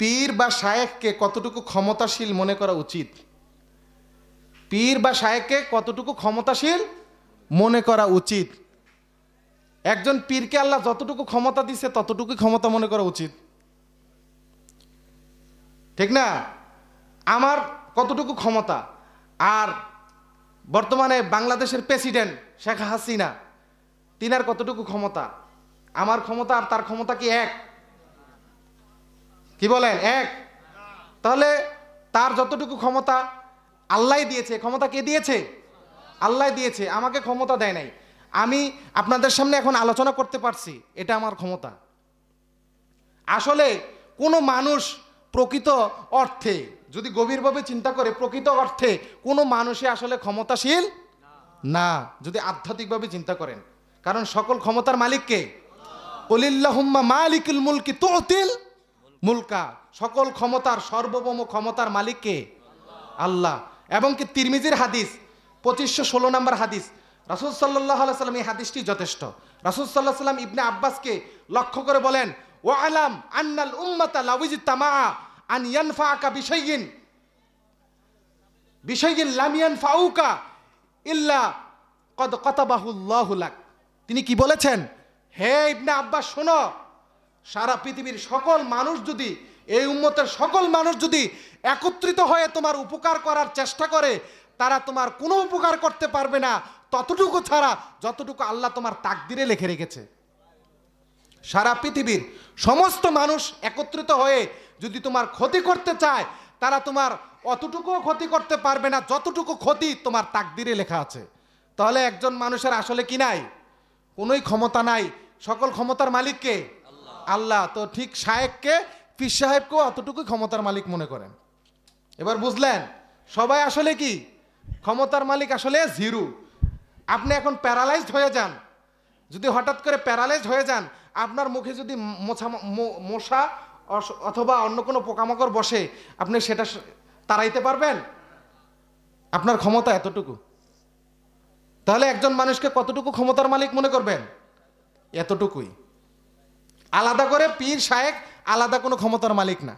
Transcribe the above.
পীর বা শায়েককে কতটুকু ক্ষমতাশীল মনে করা উচিত পীর বা শায়েককে কতটুকু ক্ষমতাশীল মনে করা উচিত একজন পীরকে আল্লাহ যতটুকু ক্ষমতা দিছে ততটুকু ক্ষমতা মনে করা উচিত ঠিক না আমার কতটুকু ক্ষমতা আর বর্তমানে বাংলাদেশের প্রেসিডেন্ট শেখ হাসিনা তিনার কতটুকু ক্ষমতা আমার ক্ষমতা আর তার ক্ষমতা কি এক কি বলেন এক তাহলে তার যতটুকু ক্ষমতা আল্লাহ দিয়েছে ক্ষমতা কে দিয়েছে আল্লাহ দিয়েছে আমাকে ক্ষমতা দেয় নাই আমি আপনাদের সামনে এখন আলোচনা করতে পারছি এটা আমার ক্ষমতা আসলে কোনো মানুষ প্রকৃত অর্থে যদি গভীরভাবে চিন্তা করে প্রকৃত অর্থে কোনো মানুষই আসলে ক্ষমতাশীল না যদি আধ্যাত্মিকভাবে চিন্তা করেন কারণ সকল ক্ষমতার মালিককে কলিল্লাহুম্মা মালিকুল মুলকি তুতিল মুলকা সকল ক্ষমতার সর্বভৌম ক্ষমতার মালিককে আল্লাহ এবং কি তিরমিজির হাদিস পঁচিশশো ষোলো নম্বর হাদিস রাসুল সাল্লাহ সাল্লাম এই হাদিসটি যথেষ্ট রাসুল সাল্লাহ সাল্লাম ইবনে আব্বাসকে লক্ষ্য করে বলেন ও আলাম আন্নাল উম্মাতা লাউজি তামা আন ইয়ানফা বিষয়গিন বিষয়গিন লামিয়ান ফাউকা ইল্লা কদ তিনি কি বলেছেন হে ইবনে আব্বাস শোনো সারা পৃথিবীর সকল মানুষ যদি এই উন্মতের সকল মানুষ যদি একত্রিত হয়ে তোমার উপকার করার চেষ্টা করে তারা তোমার কোনো উপকার করতে পারবে না ততটুকু ছাড়া যতটুকু আল্লাহ তোমার তাকদিরে লেখে রেখেছে সারা পৃথিবীর সমস্ত মানুষ একত্রিত হয়ে যদি তোমার ক্ষতি করতে চায় তারা তোমার অতটুকুও ক্ষতি করতে পারবে না যতটুকু ক্ষতি তোমার তাকদিরে লেখা আছে তাহলে একজন মানুষের আসলে কি নাই কোনোই ক্ষমতা নাই সকল ক্ষমতার মালিককে আল্লাহ তো ঠিক সাহেবকে পীর সাহেবকেও অতটুকু ক্ষমতার মালিক মনে করেন এবার বুঝলেন সবাই আসলে কি ক্ষমতার মালিক আসলে জিরু আপনি এখন প্যারালাইজড হয়ে যান যদি হঠাৎ করে প্যারালাইজড হয়ে যান আপনার মুখে যদি মোছা মশা অথবা অন্য কোনো পোকামাকড় বসে আপনি সেটা তাড়াইতে পারবেন আপনার ক্ষমতা এতটুকু তাহলে একজন মানুষকে কতটুকু ক্ষমতার মালিক মনে করবেন এতটুকুই আলাদা করে পীর শায়েক আলাদা কোনো ক্ষমতার মালিক না